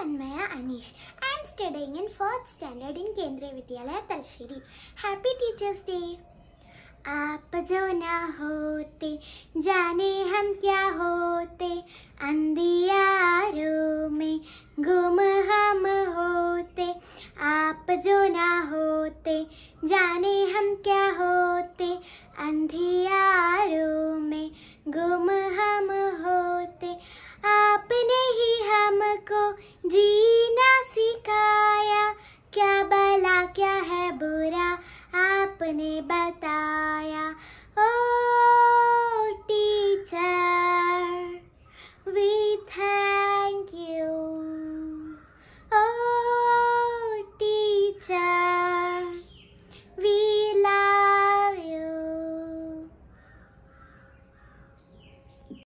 Manmaya Anish. I am studying in 4th standard in Kendriya Vidyalaya Talshiri. Happy Teachers Day! आप जो ना होते जाने हम क्या होते अंधियारों में गुम हम होते आप जो ना होते जाने हम क्या होते अंधियारों में गुम हम होते जीना सिखाया क्या भला क्या है बुरा आपने बता